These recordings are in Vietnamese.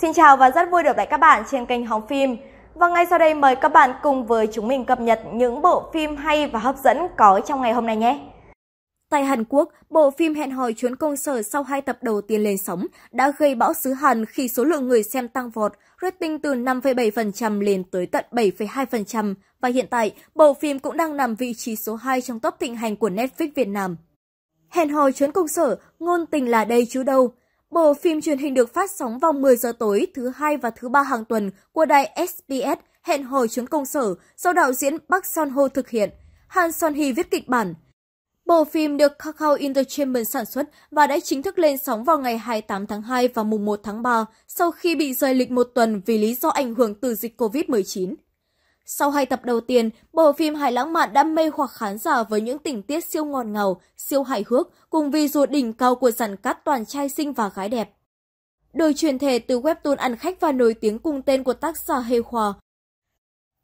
Xin chào và rất vui được lại các bạn trên kênh Hóng Phim. Và ngay sau đây mời các bạn cùng với chúng mình cập nhật những bộ phim hay và hấp dẫn có trong ngày hôm nay nhé. Tại Hàn Quốc, bộ phim Hẹn hò chuyến công sở sau hai tập đầu tiên lên sóng đã gây bão xứ Hàn khi số lượng người xem tăng vọt, rating từ 5,7% lên tới tận 7,2%. Và hiện tại, bộ phim cũng đang nằm vị trí số 2 trong top thịnh hành của Netflix Việt Nam. Hẹn hò chuyến công sở, ngôn tình là đây chứ đâu. Bộ phim truyền hình được phát sóng vào 10 giờ tối thứ hai và thứ ba hàng tuần của đài SBS Hẹn hò chuyến công sở do đạo diễn Park Son Ho thực hiện. Han Son Hee viết kịch bản. Bộ phim được Kakao Entertainment sản xuất và đã chính thức lên sóng vào ngày 28 tháng 2 và mùng 1 tháng 3 sau khi bị rời lịch một tuần vì lý do ảnh hưởng từ dịch COVID-19. Sau hai tập đầu tiên, bộ phim hài Lãng Mạn đã mê hoặc khán giả với những tình tiết siêu ngọt ngào, siêu hài hước cùng vì dù đỉnh cao của dàn cát toàn trai xinh và gái đẹp. Được truyền thể từ webtoon ăn khách và nổi tiếng cùng tên của tác giả Hề Hòa.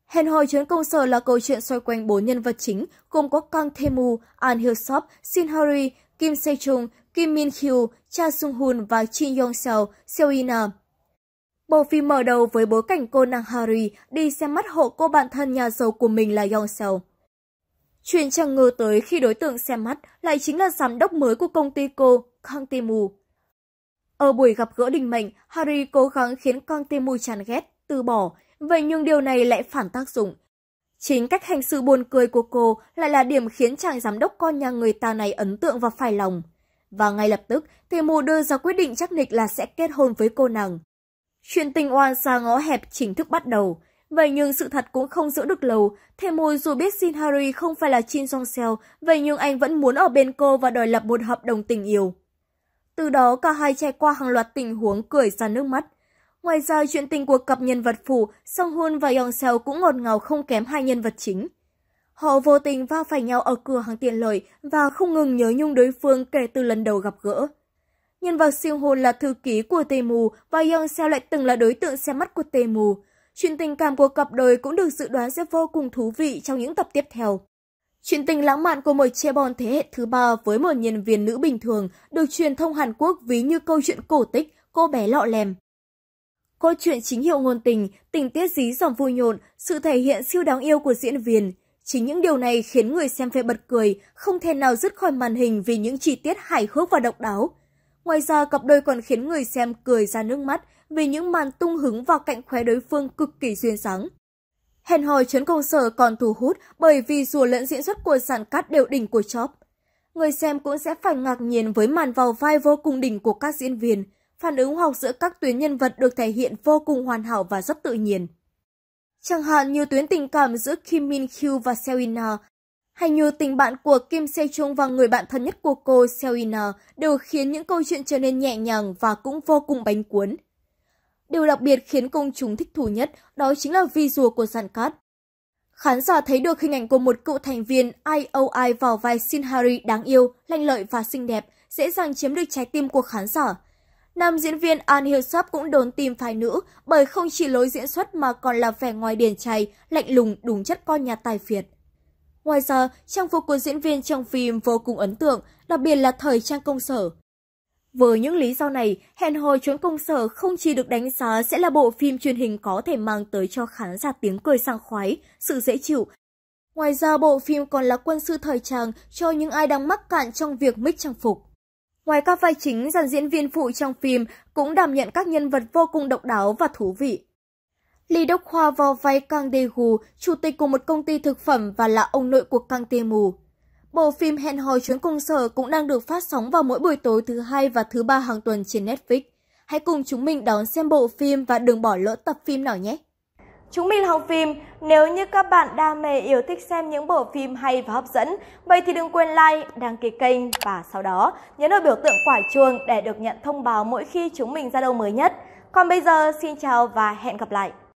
Hẹn hò chuyến công sở là câu chuyện xoay quanh bốn nhân vật chính gồm có Kang tae An Hyo-sop, Shin Hari, Kim Se-chung, Kim Min Hyo, Cha Sung-hun và Shin Yong-seo, Seo Ina. Bộ phim mở đầu với bối cảnh cô nàng Harry đi xem mắt hộ cô bạn thân nhà giàu của mình là Yong Seo. Chuyện chẳng ngờ tới khi đối tượng xem mắt lại chính là giám đốc mới của công ty cô, Kang Temu. Ở buổi gặp gỡ đình mệnh, Harry cố gắng khiến Kang Temu chán ghét, từ bỏ, vậy nhưng điều này lại phản tác dụng. Chính cách hành sự buồn cười của cô lại là điểm khiến chàng giám đốc con nhà người ta này ấn tượng và phải lòng. Và ngay lập tức, Temu đưa ra quyết định chắc nịch là sẽ kết hôn với cô nàng. Chuyện tình oan xa ngõ hẹp chính thức bắt đầu. Vậy nhưng sự thật cũng không giữ được lâu. Thầy mùi dù biết Shin Harry không phải là Chin Song Seo, vậy nhưng anh vẫn muốn ở bên cô và đòi lập một hợp đồng tình yêu. Từ đó cả hai trải qua hàng loạt tình huống cười ra nước mắt. Ngoài ra chuyện tình của cặp nhân vật phụ Song Hoon và Yong Seo cũng ngọt ngào không kém hai nhân vật chính. Họ vô tình va phải nhau ở cửa hàng tiện lợi và không ngừng nhớ nhung đối phương kể từ lần đầu gặp gỡ. Nhân vật Siêu Hồn là thư ký của Tề Mù và Young Seo lại từng là đối tượng xem mắt của Tề Mù. Chuyện tình cảm của cặp đôi cũng được dự đoán sẽ vô cùng thú vị trong những tập tiếp theo. Chuyện tình lãng mạn của một trẻ bòn thế hệ thứ ba với một nhân viên nữ bình thường được truyền thông Hàn Quốc ví như câu chuyện cổ tích cô bé lọ lèm. Câu chuyện chính hiệu ngôn tình, tình tiết dí dỏm vui nhộn, sự thể hiện siêu đáng yêu của diễn viên. Chính những điều này khiến người xem phải bật cười, không thể nào dứt khỏi màn hình vì những chi tiết hài hước và độc đáo. Ngoài ra, cặp đôi còn khiến người xem cười ra nước mắt vì những màn tung hứng vào cạnh khóe đối phương cực kỳ duyên dáng. Hèn hòi chuyến công sở còn thu hút bởi vì dù lẫn diễn xuất của sản cát đều đỉnh của chóp Người xem cũng sẽ phải ngạc nhiên với màn vào vai vô cùng đỉnh của các diễn viên. Phản ứng học giữa các tuyến nhân vật được thể hiện vô cùng hoàn hảo và rất tự nhiên. Chẳng hạn như tuyến tình cảm giữa Kim Min Kyu và Seo In Ha hay như tình bạn của Kim Se Chung và người bạn thân nhất của cô Seo In đều khiến những câu chuyện trở nên nhẹ nhàng và cũng vô cùng bánh cuốn. Điều đặc biệt khiến công chúng thích thú nhất đó chính là vi rùa của dàn cát. Khán giả thấy được hình ảnh của một cựu thành viên IOI vào vai Shin Hari đáng yêu, lanh lợi và xinh đẹp, dễ dàng chiếm được trái tim của khán giả. Nam diễn viên An Hyo Sắp cũng đốn tim phái nữ bởi không chỉ lối diễn xuất mà còn là vẻ ngoài điển trai, lạnh lùng, đúng chất con nhà tài phiệt. Ngoài ra, trang phục của diễn viên trong phim vô cùng ấn tượng, đặc biệt là thời trang công sở. Với những lý do này, Hẹn hò chuyến công sở không chỉ được đánh giá sẽ là bộ phim truyền hình có thể mang tới cho khán giả tiếng cười sang khoái, sự dễ chịu. Ngoài ra, bộ phim còn là quân sư thời trang cho những ai đang mắc cạn trong việc mix trang phục. Ngoài các vai chính, dàn diễn viên phụ trong phim cũng đảm nhận các nhân vật vô cùng độc đáo và thú vị. Lý Đốc Khoa vào vai Kang De-gu, chủ tịch của một công ty thực phẩm và là ông nội của Kang Tae-mu. Bộ phim Hẹn hò chuyến công sở cũng đang được phát sóng vào mỗi buổi tối thứ hai và thứ ba hàng tuần trên Netflix. Hãy cùng chúng mình đón xem bộ phim và đừng bỏ lỡ tập phim nào nhé! Chúng mình là Phim. Nếu như các bạn đam mê yêu thích xem những bộ phim hay và hấp dẫn, vậy thì đừng quên like, đăng ký kênh và sau đó nhấn vào biểu tượng quả chuông để được nhận thông báo mỗi khi chúng mình ra đâu mới nhất. Còn bây giờ, xin chào và hẹn gặp lại!